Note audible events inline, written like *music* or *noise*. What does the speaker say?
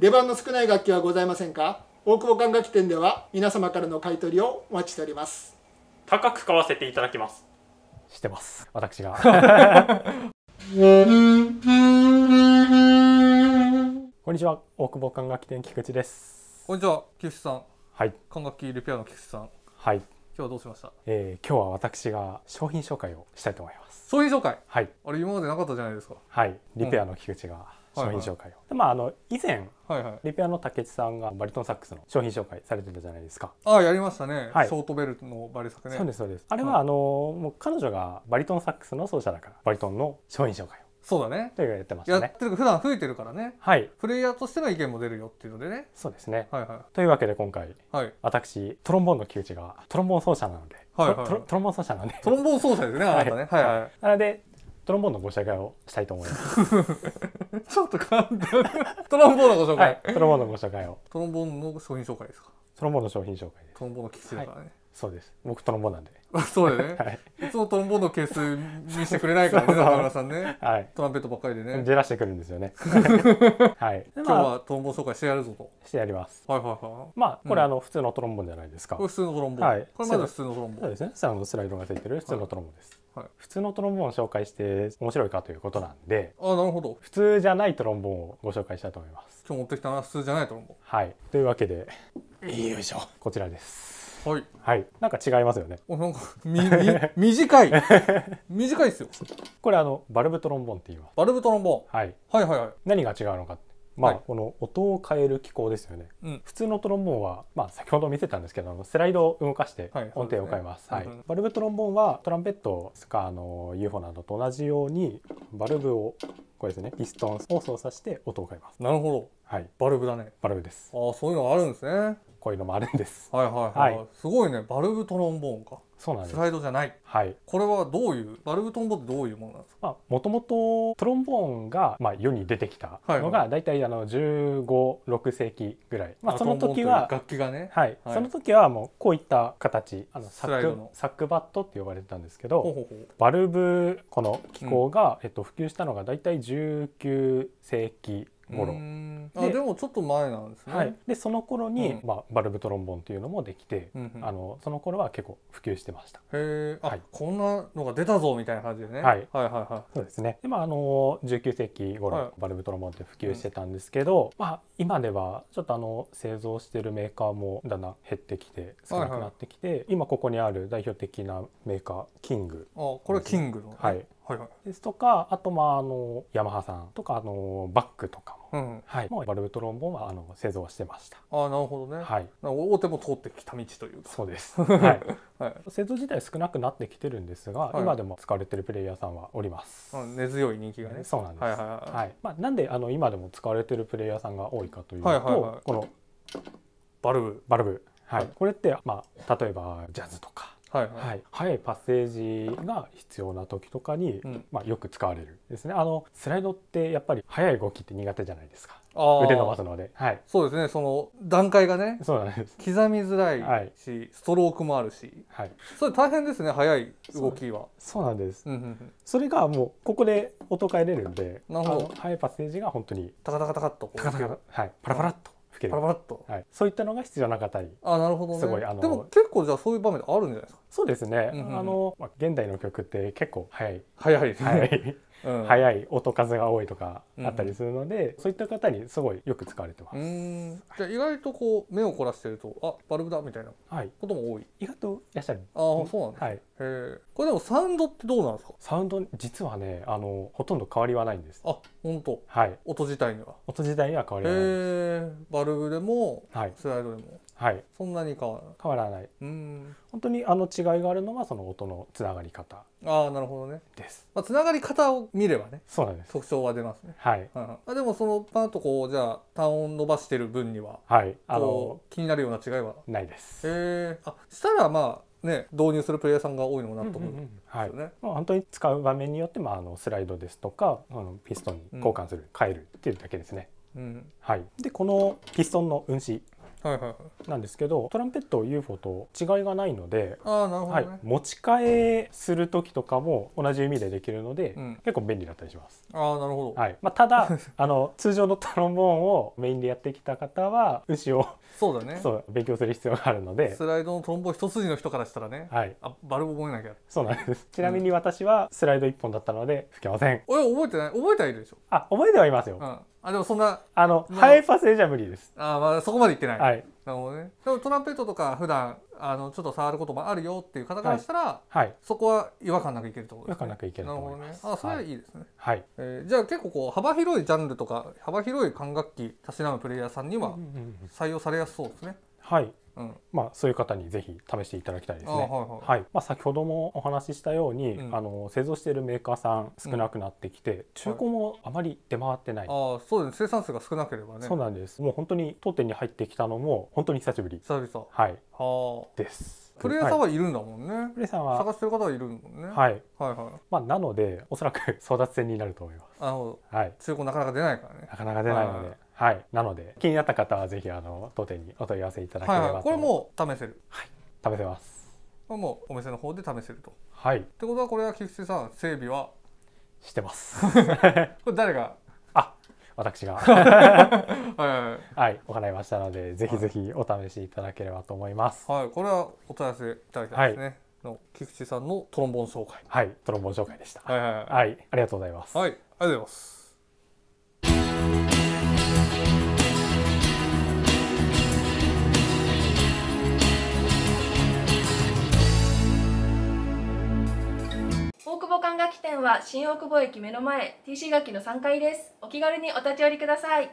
出番の少ない楽器はございませんか大久保管楽器店では皆様からの買取をお待ちしております高く買わせていただきますしてます私が *laughs* こんにちは大久保管楽器店菊池ですこんにちは菊池さんはい管楽器レペアの菊池さんはい今日はどうしました、えー、今日は私が商品紹介をしたいと思います商品紹介はいあれ今までなかったじゃないですかはいリペアの菊池が、うん商品紹介を、はいはい、まああの以前、はいはい、リペアの武智さんがバリトンサックスの商品紹介されてたじゃないですかああやりましたね、はい、ソートベルトのバリサクねそうですそうですあれは、はい、あのもう彼女がバリトンサックスの奏者だからバリトンの商品紹介をそうだね。というやってましね。やってる普段吹いてるからね。はい。プレイヤーとしての意見も出るよっていうのでね。そうですね。はいはい。というわけで今回、はい、私トロンボーンの窮地がトロンボーン奏者なので、はいはい、はい、トロンボーン奏者なんで。トロンボーン奏者ですね。あなたね。はい、はい、はい。なのでトロンボーンのご紹介をしたいと思います。*laughs* ちょっと簡単。*laughs* トロンボーンのご紹介、はい、トロンボーンのご紹介を。トロンボーンの商品紹介ですか。トロンボーンの商品紹介です。トロンボーンの聞きだからね。はいそうです。僕トロンボーンなんで。そうだよね。はい、いつもトロンボーンのケース見せてくれないからね、*laughs* 中村さんね。はい。トランペットばっかりでね。じらしてくるんですよね。はい。今日はトロンボーン紹介してやるぞと。してやります。はいはいはい。まあ、これ、あの、普通のトロンボーンじゃないですか。普通のトロンボーン。はい。これまだ普通のトロンボーン。そうですね。の、スライドがついてる普通のトロンボーンです。普通のトロンボーンを紹介して面白いかということなんであなるほど普通じゃないトロンボーンをご紹介したいと思います今日持ってきたのは普通じゃないトロンボーンはいというわけでよいしょこちらですはい、はい、なんか違いますよね。おなんかみみ *laughs* 短い *laughs* 短いっすよ。これあのバルブトロンボンって言います。バルブトロンボン。はい。はいはいはい。何が違うのかまあ、はい、この音を変える機構ですよね、うん、普通のトロンボーンは、まあ、先ほど見せたんですけどスライドを動かして音程を変えます,、はい、ねはい、バルブトロンボーンはトランペットスカあの UFO などと同じようにバルブをこれですねピストンを操作して音を変えますなるほどはい、バルブだねバルブですああそういうのあるんですねこういうのもあるんですはいはいはい、はい、すごいねバルブトロンボーンかそうなんですスライドじゃない、はい、これはどういうバルブトンボってどういうものなんですかもともとトロンボーンが、まあ、世に出てきたのが、大体あの1516世紀ぐらい、まあ、その時は楽器がね、はい、はい、その時はもうこういった形あのサックサックバットって呼ばれてたんですけどほほううバルブこの機構が、うん、えっと、普及したのが大体19世紀頃。あでもちょっと前なんですね。はい、でその頃に、うん、まあ、バルブトロンボンというのもできて、うんうん、あのその頃は結構普及してました。へえ、はい、こんなのが出たぞみたいな感じでね。はい、はいはいはいそうですね。でまああの19世紀頃、はい、バルブトロンボンって普及してたんですけど、うん、まあ今ではちょっとあの製造してるメーカーもだんだん減ってきて少なくなってきて、はいはい、今ここにある代表的なメーカーキング、あこれキングの、ね、はい。はいはい、ですとかあとまああのヤマハさんとかあのバックとかも、うんはい、もうバルブトロンボンはあの製造してましたああなるほどね、はい、大手も通ってきた道というそうです、はい *laughs* はい、製造自体少なくなってきてるんですが、はい、今でも使われてるプレイヤーさんはおります、うん、根強い人気がねそうなんです、はいはいはい、はい、まあ、なんであの今でも使われてるプレイヤーさんが多いかというと、はいはいはい、このバルブバルブはい、これって、まあ、例えばジャズとかはいはいはい、速いパッセージが必要な時とかに、うん、まあ、よく使われるですねあのスライドってやっぱり速い動きって苦手じゃないですか腕伸ばすので、はい、そうですねその段階がねそうなんです刻みづらいし、はい、ストロークもあるし、はい、それ大変ですね速い動きはそうなんです、うんうんうん、それがもうここで音変えれるんでなるほど速いパッセージが本当にタカタカタカっとタカタカはいパラパラっと吹けるパラパラっと、はい、そういったのが必要な方にあなるほど、ね、すごいあのでも結構じゃあそういう場面あるんじゃないですかそうですね、うんうん、あの、まあ、現代の曲って結構早い早いですね、はい *laughs* 速い音数が多いとかあったりするので、そういった方にすごいよく使われてます。じゃあ意外とこう目を凝らしてるとあバルブだみたいなことも多い、はい、意外といらっしゃるああそうなんだ、す、ね、はい、これでもサウンドってどうなんですかサウンド実はねあのほとんど変わりはないんですあ本当はい音自体には音自体には変わりはないですバルブでも、はい、スライドでもはい、そんなに変わ変わらないうん本当にあの違いがあるのがその音のつながり方ああなるほどねです、まあ、つながり方を見ればねそうなんです特徴は出ますねはい、うん、あでもそのパンとこうじゃあ単音伸ばしてる分にははいあの気になるような違いはないですへえあしたらまあね、導入するプレイヤーさんが多いのもうんですよね。まん本当に使う場面によって、まあ、あのスライドですとかあのピストンに交換する、うん、変えるっていうだけですね。うんはい、でこのピストンの運指はいはい、なんですけどトランペット UFO と違いがないのであなるほど、持ち替えする時とかも同じ意味でできるので、うん、結構便利だったりします。あなるほど、はいまあ、ただ *laughs* あの通常のトロンボーンをメインでやってきた方は牛をそうだねそう勉強する必要があるのでスライドのトロンボーン一筋の人からしたらね、はい、あバルブ覚えなきゃそうなんですちなみに私はスライド1本だったので吹けません、うん、覚えてない覚えてはいるでしょあ覚えてはいますよ、うんあでもそんなあの、まあ、ハイパセじゃ無理ですあまあそこまでいってない、はい、なるほどねでもトランペットとか普段あのちょっと触ることもあるよっていう方からしたら、はい、はい、そこは違和感なくいけるとてことすね違和感なくいけると思います、ね、あそれはいいですねはい、えー、じゃあ結構こう幅広いジャンルとか幅広い管楽器たしなむプレイヤーさんには採用されやすそうですね、はいうん、まあ、そういう方にぜひ試していただきたいですね。はい、はいはい、まあ、先ほどもお話ししたように、うん、あの製造しているメーカーさん少なくなってきて、うん、中古もあまり出回ってない。はい、あそうです、ね、生産数が少なければね。そうなんです。もう本当に当店に入ってきたのも本当に久しぶり。久々。はい。はです。プレイヤーさんはいるんだもんね。はい、プレイさんは探してる方はいるもんね。はい。はいはい。まあなのでおそらく *laughs* 争奪戦になると思います。なるほど。はい。中古なかなか出ないからね。なかなか出ないので。はいはい、なので気になった方はぜひあの当店にお問い合わせいただければ、ははい、これも試せるはい試せますこれもお店の方で試せるとはいってことはこれは菊池さん整備はしてます *laughs* これ誰があ私が *laughs* はい、はい、行いましたのでぜひぜひお試しいただければと思いますはいこれはお問い合わせいただきたいですね、の菊池さんのトロンボン紹介はいトロンボン紹介でしたはい、はい、ありがとうございますはいありがとうございます店は新大久保駅目の前 TC 楽器の3階ですお気軽にお立ち寄りください